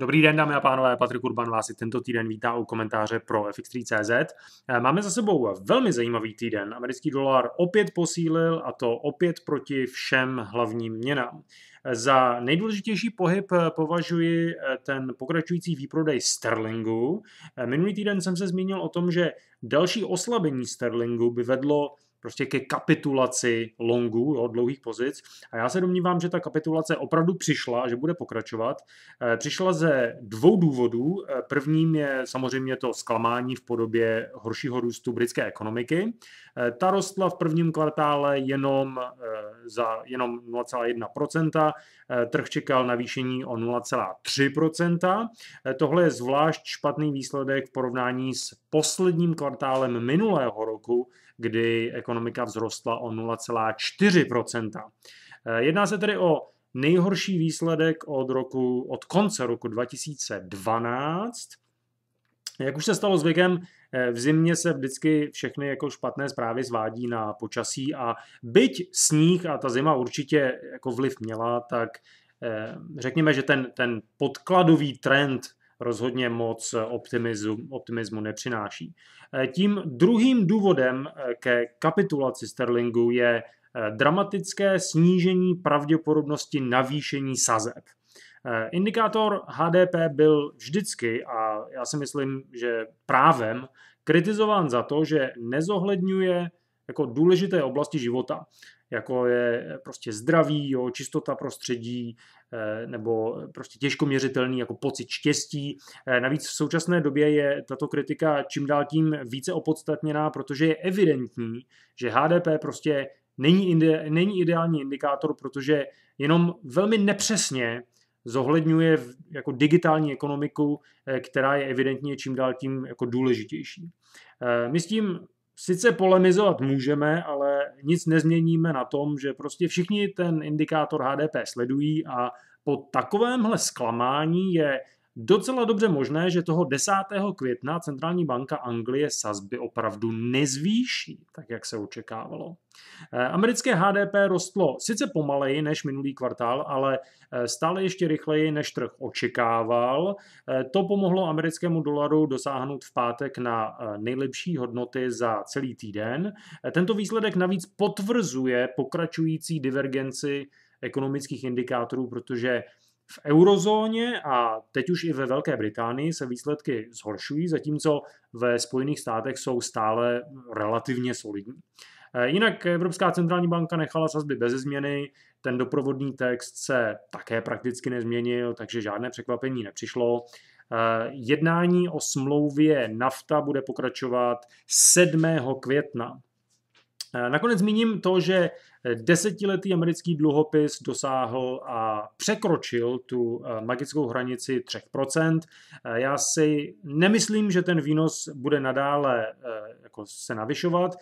Dobrý den, dámy a pánové, Patrik Urban vás i tento týden vítá u komentáře pro FX3.cz. Máme za sebou velmi zajímavý týden. Americký dolar opět posílil a to opět proti všem hlavním měnám. Za nejdůležitější pohyb považuji eh, ten pokračující výprodej sterlingu. Eh, minulý týden jsem se zmínil o tom, že další oslabení sterlingu by vedlo prostě ke kapitulaci longů, jo, dlouhých pozic. A já se domnívám, že ta kapitulace opravdu přišla, že bude pokračovat. Eh, přišla ze dvou důvodů. Eh, prvním je samozřejmě to zklamání v podobě horšího růstu britské ekonomiky. Eh, ta rostla v prvním kvartále jenom za jenom 0,1%. Trh čekal navýšení o 0,3%. Tohle je zvlášť špatný výsledek v porovnání s posledním kvartálem minulého roku, kdy ekonomika ekonomika vzrostla o 0,4 eh, Jedná se tedy o nejhorší výsledek od, roku, od konce roku 2012. Jak už se stalo zvykem, eh, v zimě se vždycky všechny jako špatné zprávy zvádí na počasí a byť sníh a ta zima určitě jako vliv měla, tak eh, řekněme, že ten, ten podkladový trend rozhodně moc optimismu, optimismu nepřináší. Eh, tím druhým důvodem eh, ke kapitulaci Sterlingu je eh, dramatické snížení pravděpodobnosti navýšení sazeb. Indikátor HDP byl vždycky, a já si myslím, že právem, kritizován za to, že nezohledňuje jako důležité oblasti života jako je prostě zdraví, jo, čistota prostředí, eh, nebo prostě těžkoměřitelný jako pocit štěstí. Eh, navíc v současné době je tato kritika čím dál tím více opodstatněná, protože je evidentní, že HDP prostě není, ide, není ideální indikátor, protože jenom velmi nepřesně zohledňuje jako digitální ekonomiku, eh, která je evidentně čím dál tím jako důležitější. My s tím sice polemizovat můžeme, ale nic nezměníme na tom, že prostě všichni ten indikátor HDP sledují a po takovémhle zklamání je Docela dobře možné, že toho 10. května centrální banka Anglie sazby opravdu nezvýší, tak jak se očekávalo. Eh, americké HDP rostlo sice pomaleji než minulý kvartál, ale eh, stále ještě rychleji než trh očekával. Eh, to pomohlo americkému dolaru dosáhnout v pátek na nejlepší hodnoty za celý týden. Tento výsledek navíc potvrzuje pokračující divergenci ekonomických indikátorů, protože v eurozóně a teď už i ve Velké Británii se výsledky zhoršují, zatímco ve Spojených státech jsou stále relativně solidní. Eh, jinak Evropská centrální banka nechala sazby bez změny, ten doprovodný text se také prakticky nezměnil, takže žádné překvapení nepřišlo. Eh, jednání o smlouvě NAFTA bude pokračovat 7. května. Eh, nakonec zmíním to, že eh, desetiletý americký dluhopis dosáhl a překročil tu eh, magickou hranici 3%. Já si nemyslím, že ten výnos bude nadále jako se navyšovat.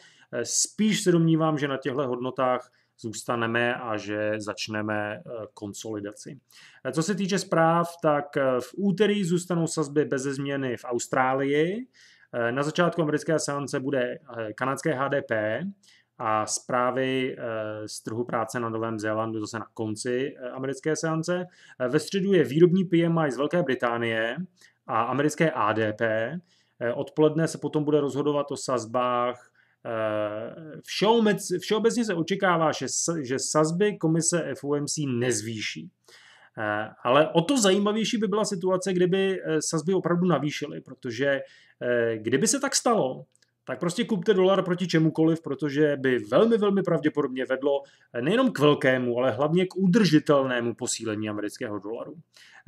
Spíš se domnívám, že na těchto hodnotách zůstaneme a že začneme konsolidaci. Co se týče zpráv, tak v úterý zůstanou sazby bez změny v Austrálii. Na začátku americké seance bude kanadské HDP. A zprávy eh, z trhu práce na Novém Zélandu zase na konci eh, americké seance. Eh, ve středu je výrobní PMI z Velké Británie a americké ADP. Odpoledne se potom bude rozhodovat o sazbách všeobecně se očekává, že sazby komise FOMC nezvýší. Ale o to zajímavější by byla situace, kdyby sazby opravdu navýšily, protože kdyby se tak stalo, tak prostě kupte dolar proti čemukoliv, protože by velmi, velmi pravděpodobně vedlo nejenom k velkému, ale hlavně k udržitelnému posílení amerického dolaru.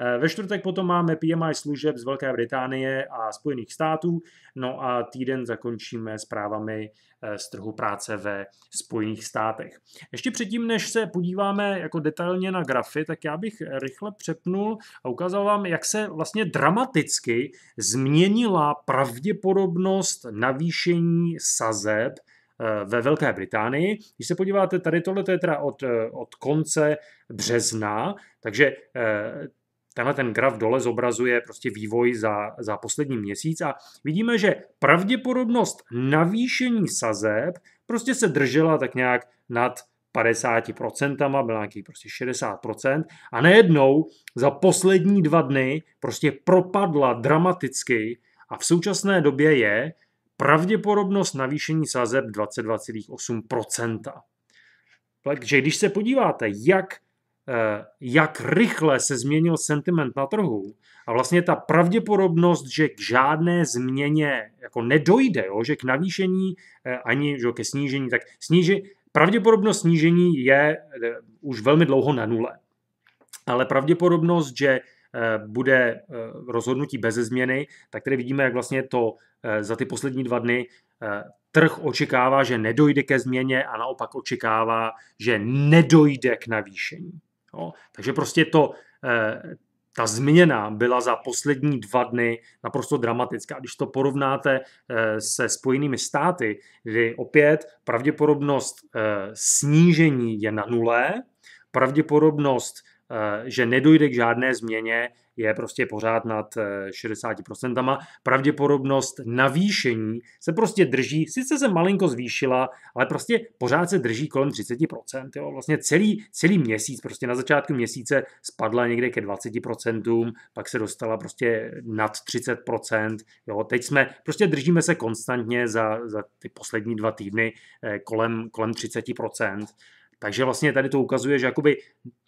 Eh, ve čtvrtek potom máme PMI služeb z Velké Británie a Spojených států, no a týden zakončíme zprávami eh, z trhu práce ve Spojených státech. Ještě předtím, než se podíváme jako detailně na grafy, tak já bych rychle přepnul a ukázal vám, jak se vlastně dramaticky změnila pravděpodobnost navýšení sazeb eh, ve Velké Británii. Když se podíváte, tady tohle je teda od, od konce března, takže Tenhle ten graf dole zobrazuje prostě vývoj za, za poslední měsíc a vidíme, že pravděpodobnost navýšení sazeb prostě se držela tak nějak nad 50%, byla nějaký prostě 60% a najednou za poslední dva dny prostě propadla dramaticky a v současné době je pravděpodobnost navýšení sazeb 22,8%. Takže když se podíváte, jak Eh, jak rychle se změnil sentiment na trhu a vlastně ta pravděpodobnost, že k žádné změně jako nedojde, jo, že k navýšení eh, ani že ke snížení, tak sníži, pravděpodobnost snížení je eh, už velmi dlouho na nule. Ale pravděpodobnost, že bude rozhodnutí bez změny, tak tady vidíme, jak vlastně to za ty poslední dva dny trh očekává, že nedojde ke změně a naopak očekává, že nedojde k navýšení. Jo? Takže prostě to, eh, ta změna byla za poslední dva dny naprosto dramatická. Když to porovnáte eh, se Spojenými státy, kdy opět pravděpodobnost eh, snížení je na nulé, pravděpodobnost Eh, že nedojde k žádné změně, je prostě pořád nad 60%. Eh, Pravděpodobnost navýšení se prostě drží, sice se malinko zvýšila, ale prostě pořád se drží kolem 30%. Jo. Vlastně celý, celý měsíc, prostě na začátku měsíce spadla někde ke 20%, pak se dostala prostě nad 30%. Jo. Teď jsme, prostě držíme se konstantně za, za ty poslední dva týdny eh, kolem, kolem 30%. Takže vlastně tady to ukazuje, že jakoby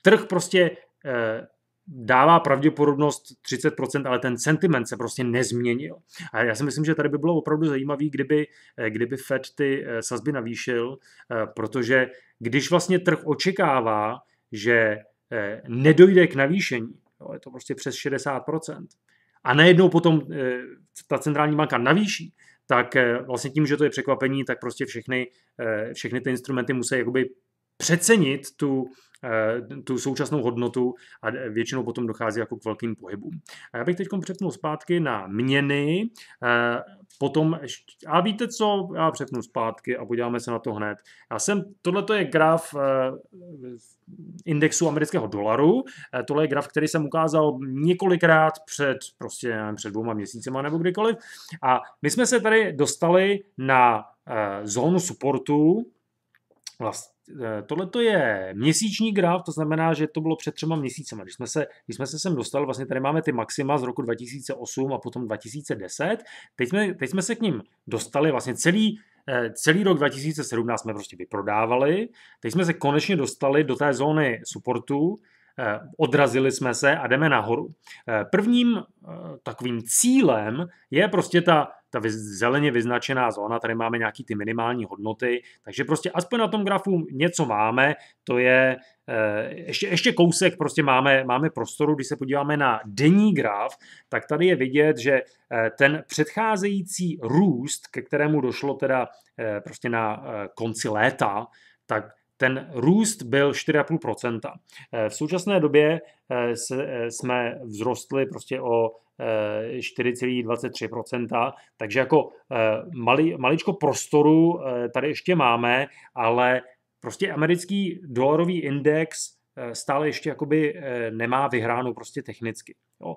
trh prostě eh, dává pravděpodobnost 30%, ale ten sentiment se prostě nezměnil. A já si myslím, že tady by bylo opravdu zajímavé, kdyby, eh, kdyby Fed ty eh, sazby navýšil, protože když vlastně trh očekává, že nedojde k navýšení, jo, je to prostě přes 60%, a najednou potom ta centrální banka navýší, tak vlastně tím, že to je překvapení, tak prostě všechny, všechny ty instrumenty musí jakoby přecenit tu, eh, tu současnou hodnotu a většinou potom dochází jako k velkým pohybům. A já bych teď přepnul zpátky na měny, eh, potom, a víte co, já přepnu zpátky a podíváme se na to hned. Já jsem, tohle je graf eh, indexu amerického dolaru, tohle je graf, který jsem ukázal několikrát před, prostě, nevím, před dvouma měsícema nebo kdykoliv a my jsme se tady dostali na zónu supportu, vlastně Eh, tohle to je měsíční graf, to znamená, že to bylo před třema měsícema. Když jsme, se, když jsme se sem dostali, vlastně tady máme ty maxima z roku 2008 a potom 2010. Teď jsme, teď jsme se k ním dostali vlastně celý, eh, celý rok 2017 jsme prostě vyprodávali. Teď jsme se konečně dostali do té zóny supportu, Eh, odrazili jsme se a jdeme nahoru. Eh, prvním eh, takovým cílem je prostě ta, ta zeleně vyznačená zóna, tady máme nějaký ty minimální hodnoty, takže prostě aspoň na tom grafu něco máme, to je ještě, ještě kousek, prostě máme, máme prostoru, když se podíváme na denní graf, tak tady je vidět, že ten předcházející růst, ke kterému došlo teda prostě na konci léta, tak ten růst byl 4,5%. Eh, v současné době eh, eh, jsme vzrostli prostě o 4,23%, takže jako mali, maličko prostoru tady ještě máme, ale prostě americký dolarový index stále ještě jakoby nemá vyhránu prostě technicky. Jo.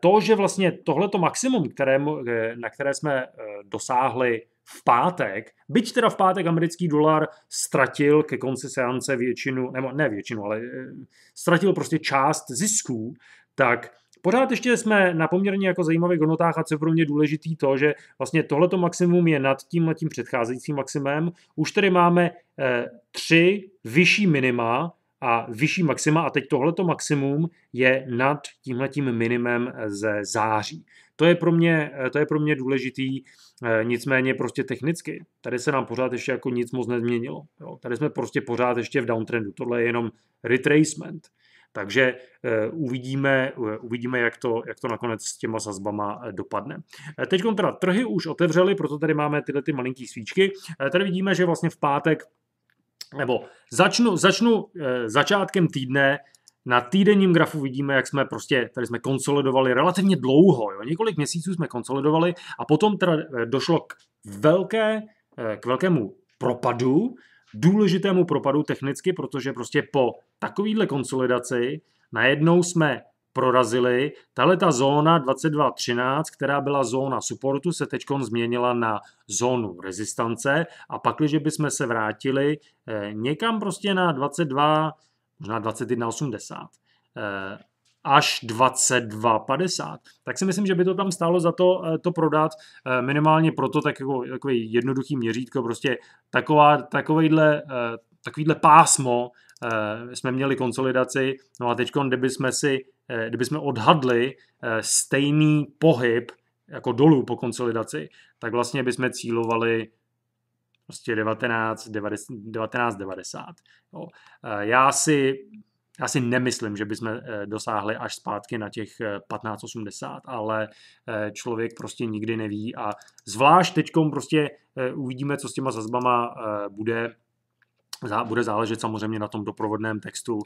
To, že vlastně tohleto maximum, kterému, na které jsme dosáhli v pátek, byť teda v pátek americký dolar ztratil ke konci seance většinu, nebo ne většinu, ale eh, ztratil prostě část zisků, tak Pořád ještě jsme na poměrně jako zajímavých hodnotách a co je pro mě důležitý to, že vlastně tohleto maximum je nad tím tím předcházejícím maximem. Už tady máme eh, tři vyšší minima a vyšší maxima a teď tohleto maximum je nad tímhletím minimem ze září. To je pro mě, eh, to je pro mě důležitý, eh, nicméně prostě technicky. Tady se nám pořád ještě jako nic moc nezměnilo. Jo. Tady jsme prostě pořád ještě v downtrendu. Tohle je jenom retracement. Takže eh, uvidíme, uvidíme jak, to, jak to nakonec s těma sazbama dopadne. Teď teda trhy už otevřely, proto tady máme tyhle ty malinký svíčky. Tady vidíme, že vlastně v pátek nebo začnu, začnu začátkem týdne na týdenním grafu vidíme, jak jsme prostě, tady jsme konsolidovali relativně dlouho, jo? několik měsíců jsme konsolidovali a potom teda eh, došlo k, velké, eh, k velkému propadu, důležitému propadu technicky, protože prostě po takovýhle konsolidaci najednou jsme prorazili. Tahle ta zóna 22.13, která byla zóna supportu, se teď změnila na zónu rezistance a pak, když bychom se vrátili eh, někam prostě na 22 možná 21,80 eh, až 22,50, tak si myslím, že by to tam stálo za to, eh, to prodat eh, minimálně proto tak jako, takový jednoduchý měřítko, prostě taková, takovýhle, takovýhle pásmo jsme měli konsolidaci, no a teď, kdyby jsme si, kdyby jsme odhadli stejný pohyb jako dolů po konsolidaci, tak vlastně bychom cílovali prostě 19, 90, 1990. Jo. Eh, já si já si nemyslím, že bychom eh, dosáhli až zpátky na těch 1580, eh, ale člověk prostě nikdy neví a zvlášť teď prostě uvidíme, co s těma zazbama bude, bude záležet samozřejmě na tom doprovodném textu.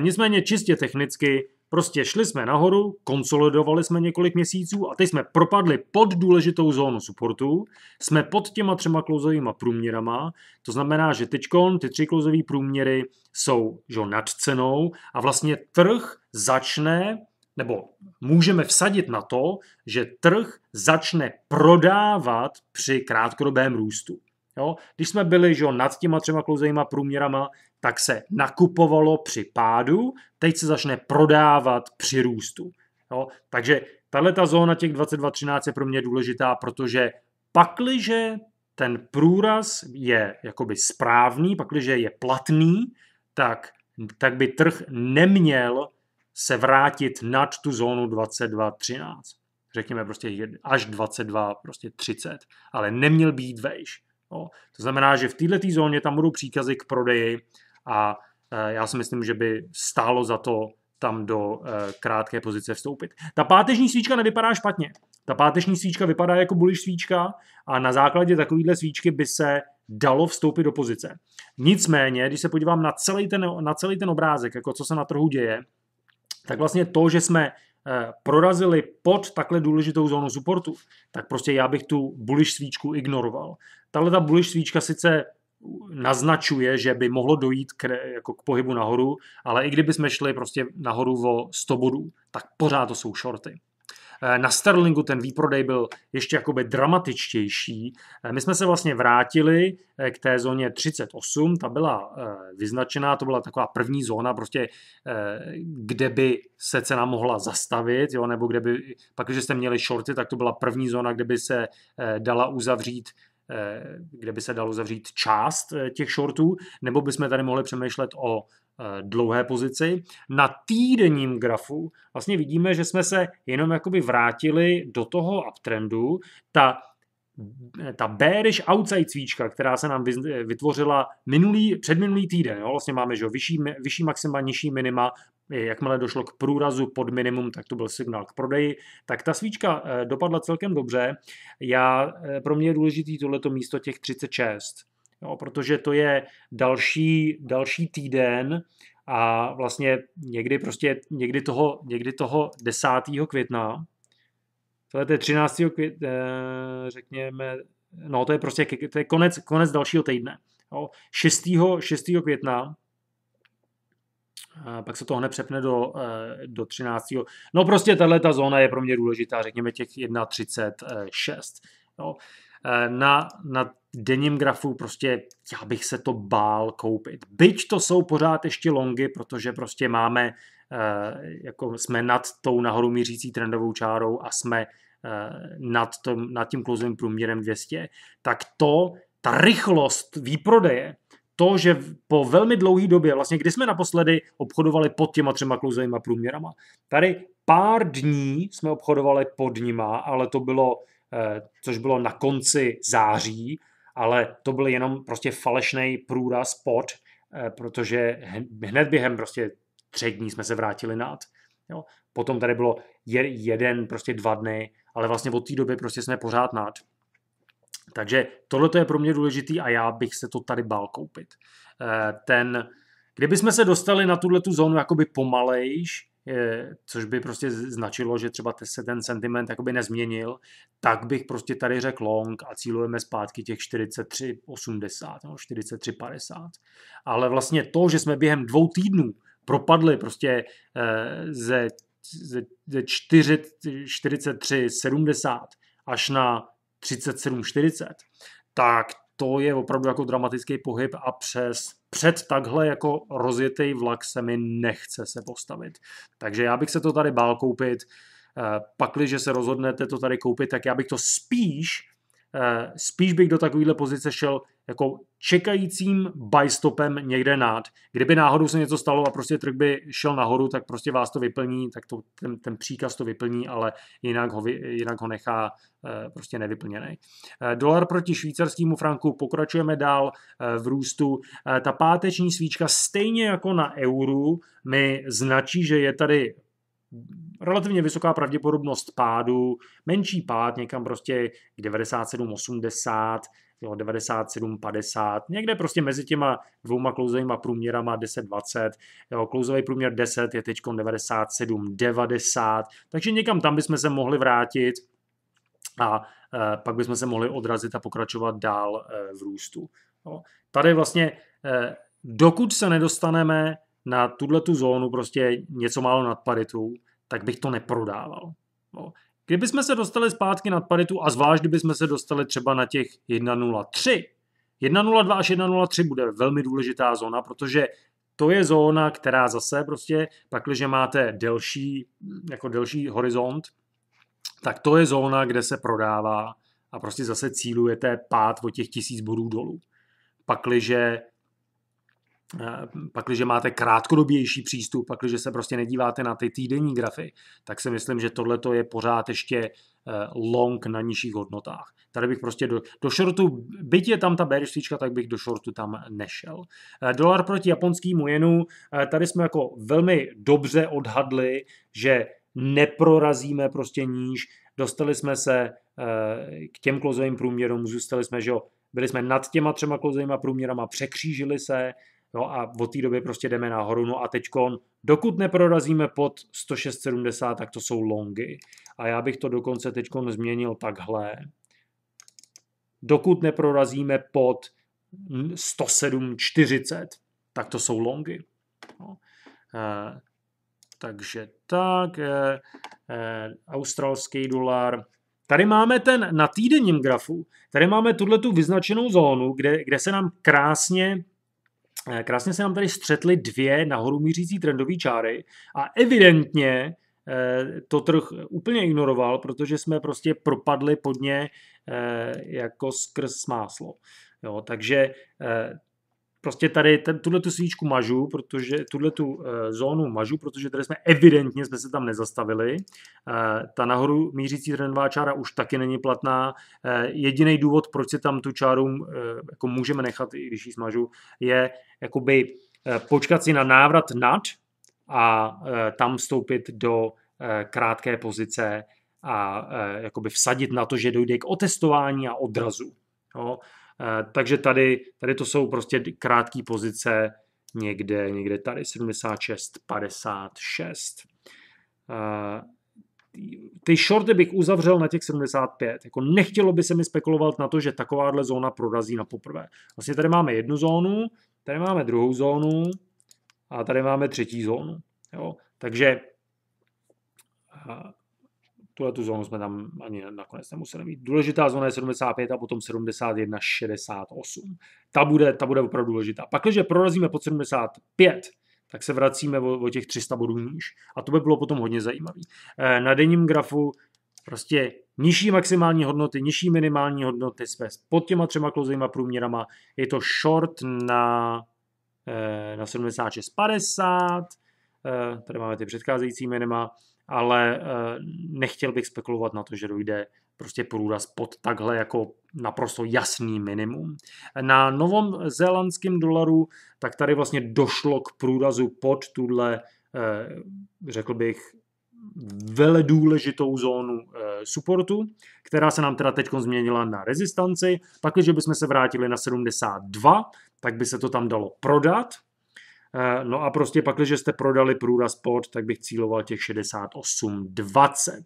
Nicméně čistě technicky Prostě šli jsme nahoru, konsolidovali jsme několik měsíců a teď jsme propadli pod důležitou zónu supportu, jsme pod těma třema klouzovými průměrama, to znamená, že teď ty tři klouzové průměry jsou že, nad cenou a vlastně trh začne nebo můžeme vsadit na to, že trh začne prodávat při krátkodobém růstu. Jo? Když jsme byli že, nad těma třema klouzovými průměrama, tak se nakupovalo při pádu, teď se začne prodávat při růstu. Jo? Takže tahle ta zóna těch 22.13 je pro mě důležitá, protože pakliže ten průraz je jakoby správný, pakliže je platný, tak, tak by trh neměl se vrátit nad tu zónu 22.13. Řekněme prostě až 22, prostě 30, ale neměl být vejš. No, to znamená, že v této zóně tam budou příkazy k prodeji a eh, já si myslím, že by stálo za to tam do eh, krátké pozice vstoupit. Ta páteční svíčka nevypadá špatně. Ta páteční svíčka vypadá jako buliš svíčka a na základě takovéhle svíčky by se dalo vstoupit do pozice. Nicméně, když se podívám na celý ten, na celý ten obrázek, jako co se na trhu děje, tak vlastně to, že jsme eh, prorazili pod takhle důležitou zónu supportu, tak prostě já bych tu buliš svíčku ignoroval. Tahle ta buliš svíčka sice naznačuje, že by mohlo dojít k, jako k pohybu nahoru, ale i kdyby jsme šli prostě nahoru o 100 bodů, tak pořád to jsou shorty. Eh, na Sterlingu ten výprodej byl ještě jakoby dramatičtější. Eh, my jsme se vlastně vrátili eh, k té zóně 38, ta byla vyznačená, to byla taková první zóna, prostě kde by se cena mohla zastavit, jo, nebo kde by, pak, když jste měli shorty, tak to byla první zóna, kde by se dala uzavřít Eh, kde by se dalo zavřít část eh, těch shortů, nebo bychom tady mohli přemýšlet o eh, dlouhé pozici. Na týdenním grafu vlastně vidíme, že jsme se jenom jakoby vrátili do toho uptrendu. Ta Eh, ta bearish outside svíčka, která se nám eh, vytvořila minulý, předminulý týden, jo, vlastně máme že jo, vyšší, vyšší maxima, nižší minima, eh, jakmile došlo k průrazu pod minimum, tak to byl signál k prodeji, tak ta svíčka dopadla celkem dobře. Já, pro mě je důležitý tohleto místo těch 36, jo, protože to je další, další týden a vlastně někdy prostě někdy toho, někdy toho 10. května, to je 13. Květ, eh, řekněme, no to je prostě to je konec, konec dalšího týdne. Jo. 6. 6. května pak se to hned přepne do, eh, do 13. No prostě tahle ta zóna je pro mě důležitá, řekněme těch 1,36. No, eh, Na, na denním grafu prostě já bych se to bál koupit. Byť to jsou pořád ještě longy, protože prostě máme Eh, jako jsme nad tou nahoru mířící trendovou čárou a jsme eh, nad, tom, nad tím klouzovým průměrem 200, tak to, ta rychlost výprodeje, to, že po velmi dlouhé době, vlastně kdy jsme naposledy obchodovali pod těma třema klouzovými průměrama, tady pár dní jsme obchodovali pod nima, ale to bylo, eh, což bylo na konci září, ale to byl jenom prostě falešný průraz pod, protože hned během prostě střední jsme se vrátili nad. Jo. Potom tady bylo jeden, prostě dva dny, ale vlastně od té doby prostě jsme pořád nad. Takže tohle je pro mě důležitý a já bych se to tady bál koupit. Eh, ten, kdyby jsme se dostali na tuhle tu zónu jakoby pomalejš, eh, což by prostě značilo, že třeba se ten sentiment jakoby nezměnil, tak bych prostě tady řekl long a cílujeme zpátky těch 43,80 nebo 43,50. Ale vlastně to, že jsme během dvou týdnů Propadly prostě eh, ze, ze, ze 4, 43, 70 až na 37, 40, tak to je opravdu jako dramatický pohyb a přes před takhle jako rozjetý vlak se mi nechce se postavit. Takže já bych se to tady bál koupit. Eh, pakliže se rozhodnete to tady koupit, tak já bych to spíš Eh, spíš bych do takovéhle pozice šel jako čekajícím bystopem někde nad. Kdyby náhodou se něco stalo a prostě trh by šel nahoru, tak prostě vás to vyplní, tak to, ten, ten příkaz to vyplní, ale jinak ho, jinak ho nechá eh, prostě nevyplněný. Eh, dolar proti švýcarskému franku, pokračujeme dál v růstu. Ta páteční svíčka stejně jako na euru mi značí, že je tady relativně vysoká pravděpodobnost pádu, menší pád někam prostě k 97,80, jo, 97,50, někde prostě mezi těma dvouma klouzovýma průměrama 10,20, jo, klouzový průměr 10 je teď 97,90, takže někam tam bychom se mohli vrátit a e, pak bychom se mohli odrazit a pokračovat dál e, v růstu. Jo. Tady vlastně, e, dokud se nedostaneme na tuhle tu zónu prostě něco málo nad paritu, tak bych to neprodával. No. Kdybychom se dostali zpátky nad paritu a zvlášť kdybychom se dostali třeba na těch 1.03, 1.02 až 1.03 bude velmi důležitá zóna, protože to je zóna, která zase prostě, pakliže máte delší, jako delší horizont, tak to je zóna, kde se prodává a prostě zase cílujete pát o těch tisíc bodů dolů. Pakliže Eh, pakliže máte krátkodobější přístup, pakliže se prostě nedíváte na ty týdenní grafy, tak si myslím, že tohle je pořád ještě eh, long na nižších hodnotách. Tady bych prostě do, do shortu, byť je tam ta bearish tak bych do shortu tam nešel. Eh, dolar proti japonskýmu jenu, tady jsme jako velmi dobře odhadli, že neprorazíme prostě níž, dostali jsme se k těm klozovým průměrům, zůstali jsme, že jo, byli jsme nad těma třema klozovýma průměrama, překřížili se, No a od té doby prostě jdeme nahoru. No a teď, dokud neprorazíme pod 106,70, tak to jsou longy. A já bych to dokonce teď změnil takhle. Dokud neprorazíme pod 107,40, tak to jsou longy. No. Eh, takže tak, eh, eh, australský dolar, Tady máme ten na týdenním grafu, tady máme tuhle tu vyznačenou zónu, kde, kde se nám krásně Eh, krásně se nám tady střetly dvě nahoru mířící trendové čáry a evidentně eh, to trh úplně ignoroval, protože jsme prostě propadli pod ně eh, jako skrz máslo. Jo, takže prostě tady tuhle tu svíčku mažu, protože tuhle tu uh, zónu mažu, protože tady jsme evidentně jsme se tam nezastavili. Uh, ta nahoru mířící trendová čára už taky není platná. Uh, Jediný důvod, proč si tam tu čáru uh, jako můžeme nechat, i když ji smažu, je jakoby uh, počkat si na návrat nad a uh, tam vstoupit do uh, krátké pozice a uh, jakoby vsadit na to, že dojde k otestování a odrazu. Jo? Eh, takže tady, tady to jsou prostě krátké pozice někde, někde tady 76, 56. Eh, ty shorty bych uzavřel na těch 75. Jako nechtělo by se mi spekulovat na to, že takováhle zóna prorazí na poprvé. Vlastně tady máme jednu zónu, tady máme druhou zónu a tady máme třetí zónu. Jo? Takže eh, Tuhle tu zónu jsme tam ani nakonec nemuseli mít. Důležitá zóna je 75 a potom 71, 68. Ta bude, ta bude opravdu důležitá. Pak, když prorazíme pod 75, tak se vracíme o, o těch 300 bodů níž. A to by bylo potom hodně zajímavé. Eh, na denním grafu prostě nižší maximální hodnoty, nižší minimální hodnoty jsme pod těma třema klouzovýma průměrama. Je to short na, eh, na 76,50, eh, tady máme ty předcházející minima, ale eh, nechtěl bych spekulovat na to, že dojde prostě průraz pod takhle jako naprosto jasný minimum. Na novom zélandském dolaru tak tady vlastně došlo k průrazu pod tuhle, eh, řekl bych, vele důležitou zónu eh, supportu, která se nám teda teď změnila na rezistanci. Pak, když bychom se vrátili na 72, tak by se to tam dalo prodat, Eh, no a prostě pak, když jste prodali průraz pod, tak bych cíloval těch 68,20.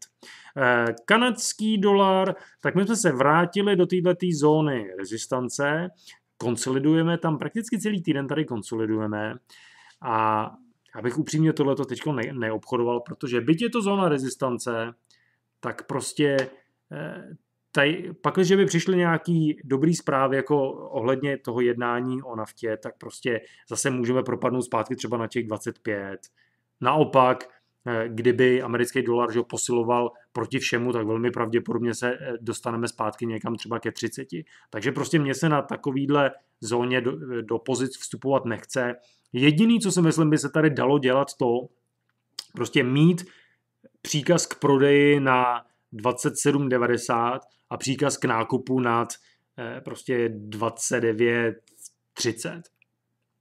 Eh, kanadský dolar, tak my jsme se vrátili do této zóny rezistance, konsolidujeme tam, prakticky celý týden tady konsolidujeme a abych upřímně tohleto teď neobchodoval, protože byť je to zóna rezistance, tak prostě eh, tady, pak, když by přišly nějaký dobrý zprávy jako ohledně toho jednání o naftě, tak prostě zase můžeme propadnout zpátky třeba na těch 25. Naopak, eh, kdyby americký dolar že posiloval proti všemu, tak velmi pravděpodobně se eh, dostaneme zpátky někam třeba ke 30. Takže prostě mě se na takovýhle zóně do, eh, do pozic vstupovat nechce. Jediný, co si myslím, by se tady dalo dělat to, prostě mít příkaz k prodeji na 27,90 a příkaz k nákupu nad eh, prostě 29,30.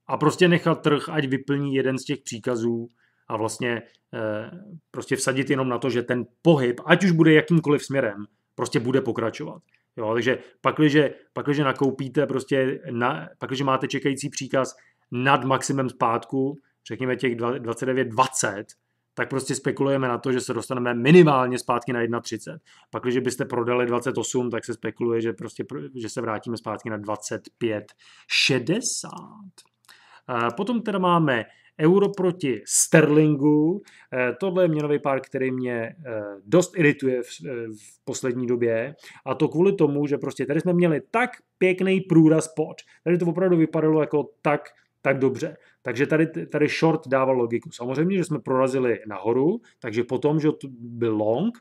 A prostě nechat trh, ať vyplní jeden z těch příkazů a vlastně eh, prostě vsadit jenom na to, že ten pohyb, ať už bude jakýmkoliv směrem, prostě bude pokračovat. Jo, takže pakliže, pakliže nakoupíte prostě, na, pakliže máte čekající příkaz nad maximem zpátku, řekněme těch 29,20, tak prostě spekulujeme na to, že se dostaneme minimálně zpátky na 1,30. Pak, když byste prodali 28, tak se spekuluje, že, prostě, že se vrátíme zpátky na 25,60. Eh, potom teda máme euro proti sterlingu. Eh, tohle je měnový pár, který mě eh, dost irituje v poslední době. A to kvůli tomu, že prostě tady jsme měli tak pěkný průraz pod. Tady to opravdu vypadalo jako tak tak dobře. Takže tady, tady short dával logiku. Samozřejmě, že jsme prorazili nahoru, takže potom, že to byl long,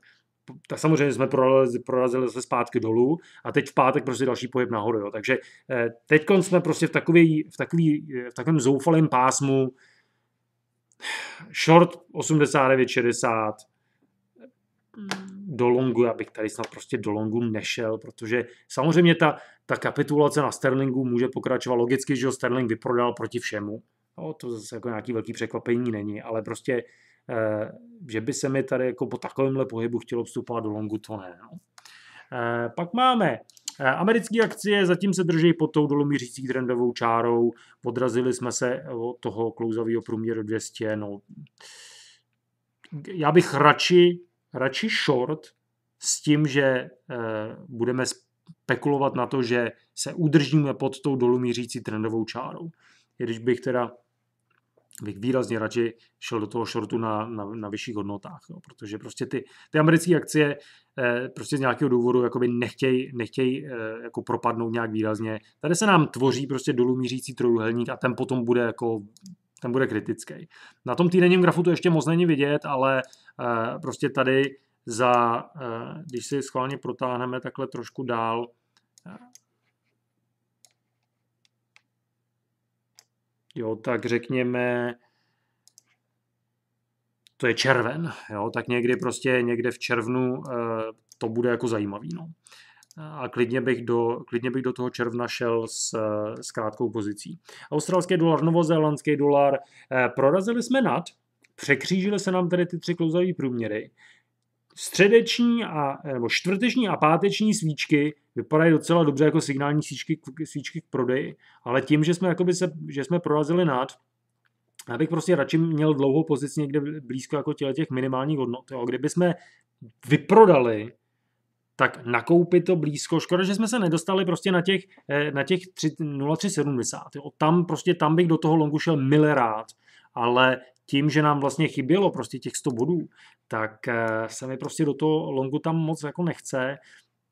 tak samozřejmě jsme prorazili, prorazili zase zpátky dolů a teď v pátek prostě další pohyb nahoru. Jo. Takže eh, teď jsme prostě v, takový, v, takový, v takovém zoufalém pásmu short 60, do longu, já bych tady snad prostě do longu nešel, protože samozřejmě ta, ta kapitulace na Sterlingu může pokračovat logicky, že ho Sterling vyprodal proti všemu, no, to zase jako nějaký velký překvapení není, ale prostě, eh, že by se mi tady jako po takovémhle pohybu chtělo vstupovat do longu, to ne. No. Eh, pak máme eh, Americké akcie zatím se drží pod tou dolomířící trendovou čárou. Odrazili jsme se od toho klouzavého průměru 200. No. Já bych radši radši short s tím, že eh, budeme spekulovat na to, že se udržíme pod tou mířící trendovou čárou. I když bych teda bych výrazně radši šel do toho shortu na, na, na vyšších hodnotách, jo, protože prostě ty, ty americké akcie e, prostě z nějakého důvodu jakoby nechtějí nechtěj, e, jako propadnout nějak výrazně. Tady se nám tvoří prostě dolů mířící trojuhelník a ten potom bude jako ten bude kritický. Na tom týdenním grafu to ještě moc není vidět, ale eh, prostě tady za, eh, když si schválně protáhneme takhle trošku dál, eh, jo, tak řekněme, to je červen, jo, tak někdy prostě někde v červnu to bude jako zajímavý, no a klidně bych do, klidně bych do toho června šel s, eh, s krátkou pozicí. Australský dolar, novozélandský dolar, eh, prorazili jsme nad, překřížily se nám tady ty tři klouzavé průměry. Středeční a, eh, nebo čtvrteční a páteční svíčky vypadají docela dobře jako signální svíčky, svíčky k prodeji, ale tím, že jsme, se, že jsme prorazili nad, já bych prostě radši měl dlouhou pozici někde blízko jako těch minimálních hodnot. Jo. Kdyby jsme vyprodali tak nakoupit to blízko. Škoda, že jsme se nedostali prostě na těch, eh, na těch 0,370. Tam prostě tam bych do toho longu šel milerát, ale tím, že nám vlastně chybělo prostě těch 100 bodů, tak eh, se mi prostě do toho longu tam moc jako nechce.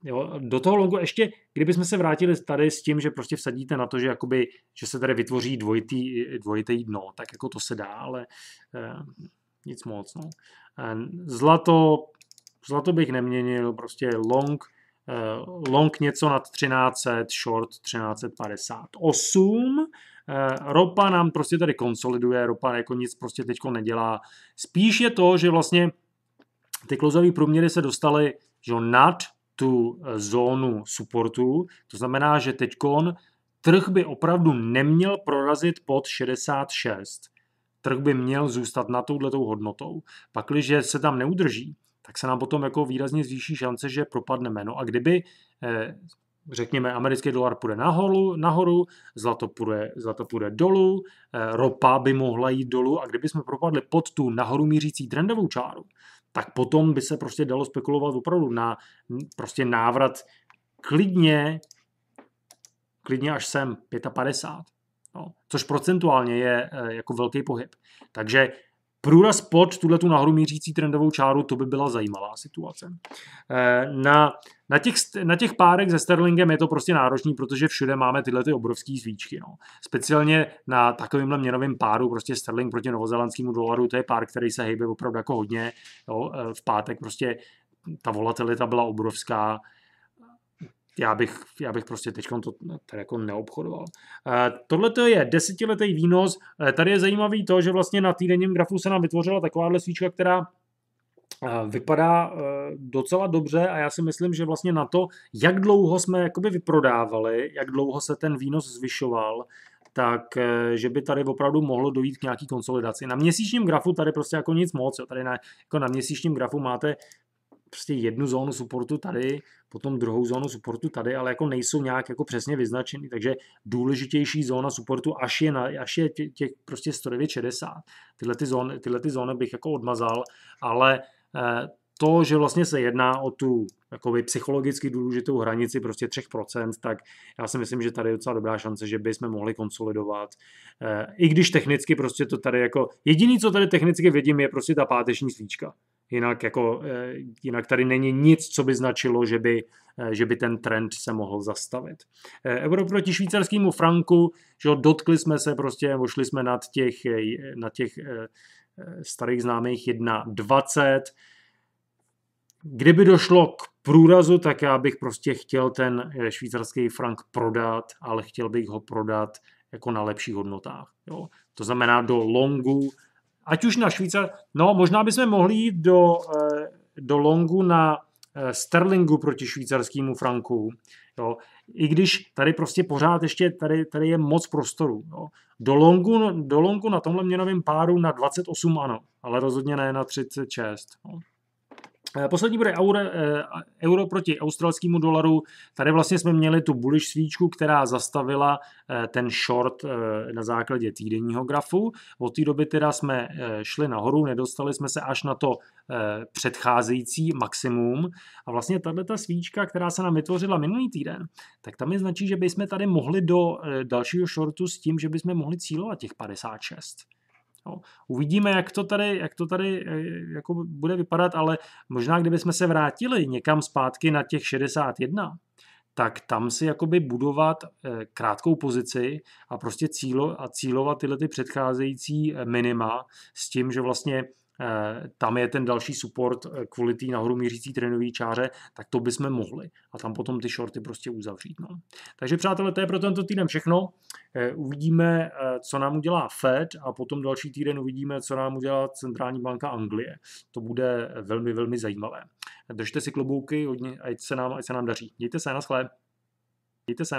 Jo, do toho longu ještě, kdybychom se vrátili tady s tím, že prostě vsadíte na to, že, jakoby, že se tady vytvoří dvojitý, dvojitý dno, tak jako to se dá, ale eh, nic moc. No. Eh, zlato Zlato bych neměnil, prostě long, eh, long něco nad 1300, short 1358. Eh, ropa nám prostě tady konsoliduje, ropa jako nic prostě teďko nedělá. Spíš je to, že vlastně ty klozové průměry se dostaly že nad tu eh, zónu supportu, to znamená, že teďkon trh by opravdu neměl prorazit pod 66. Trh by měl zůstat na touhletou hodnotou. Pakliže se tam neudrží, tak se nám potom jako výrazně zvýší šance, že propadneme. No a kdyby eh, řekněme, americký dolar půjde nahoru, nahoru zlato, půjde, zlato půjde dolů, eh, ropa by mohla jít dolů a kdyby jsme propadli pod tu nahoru mířící trendovou čáru, tak potom by se prostě dalo spekulovat opravdu na prostě návrat klidně, klidně až sem 55. No, což procentuálně je eh, jako velký pohyb. Takže průraz pod tuhle tu nahoru mířící trendovou čáru, to by byla zajímavá situace. Eh, na, na, těch, na těch párek se Sterlingem je to prostě náročný, protože všude máme tyhle ty obrovské zvíčky. No. Speciálně na takovémhle měnovém páru, prostě Sterling proti novozelandskému dolaru, to je pár, který se hejbe opravdu jako hodně. Jo. Eh, v pátek prostě ta volatilita byla obrovská, já bych, já bych prostě teď to tady jako neobchodoval. Eh, tohle je desetiletý výnos. Eh, tady je zajímavý to, že vlastně na týdenním grafu se nám vytvořila takováhle svíčka, která eh, vypadá docela dobře a já si myslím, že vlastně na to, jak dlouho jsme jakoby vyprodávali, jak dlouho se ten výnos zvyšoval, tak že by tady opravdu mohlo dojít k nějaký konsolidaci. Na měsíčním grafu tady prostě jako nic moc, jo. tady na, jako na měsíčním grafu máte prostě jednu zónu supportu tady, potom druhou zónu supportu tady, ale jako nejsou nějak jako přesně vyznačeny, takže důležitější zóna supportu až je, na, až je tě, těch prostě 109,60. Tyhle ty, zóny, tyhle ty zóny bych jako odmazal, ale eh, to, že vlastně se jedná o tu jakoby psychologicky důležitou hranici prostě 3%, tak já si myslím, že tady je docela dobrá šance, že bychom mohli konsolidovat. Eh, I když technicky prostě to tady jako, jediný, co tady technicky vidím, je prostě ta páteční svíčka. Jinak, jako, eh, jinak tady není nic, co by značilo, že by, eh, že by ten trend se mohl zastavit. Eh, Euro proti švýcarskému franku, že dotkli jsme se prostě, ošli jsme nad těch, nad těch starých známých 1,20. Kdyby došlo k průrazu, tak já bych prostě chtěl ten švýcarský frank prodat, ale chtěl bych ho prodat jako na lepších hodnotách. Jo. To znamená do longu ať už na Švýcar, no možná bychom mohli jít do, eh, do longu na eh, sterlingu proti švýcarskému franku. Jo. I když tady prostě pořád ještě tady, tady je moc prostoru. Jo. Do, longu, do longu na tomhle měnovém páru na 28 ano, ale rozhodně ne na 36. Jo. Eh, poslední bude euro, eh, euro proti australskému dolaru. Tady vlastně jsme měli tu bullish svíčku, která zastavila eh, ten short na základě týdenního grafu. Od té doby teda jsme šli nahoru, nedostali jsme se až na to předcházející maximum. A vlastně tahle ta svíčka, která se nám vytvořila minulý týden, tak tam je značí, že bychom tady mohli do dalšího shortu s tím, že bychom mohli cílovat těch 56. Jo. Uvidíme, jak to tady, jak to tady eh, jako bude vypadat, ale možná kdybychom se vrátili někam zpátky na těch 61, tak tam si jakoby budovat eh, krátkou pozici a prostě cílo, a cílovat tyhle ty předcházející eh, minima s tím, že vlastně Eh, tam je ten další support eh, kvůli té nahoru mířící trénové čáře, tak to bychom mohli. A tam potom ty shorty prostě uzavřít. No. Takže přátelé, to je pro tento týden všechno. Eh, uvidíme, co nám udělá Fed a potom další týden uvidíme, co nám udělá Centrální banka Anglie. To bude velmi, velmi zajímavé. Držte si klobouky, ať se nám, ať se nám daří. Mějte se, na schlé. Mějte se.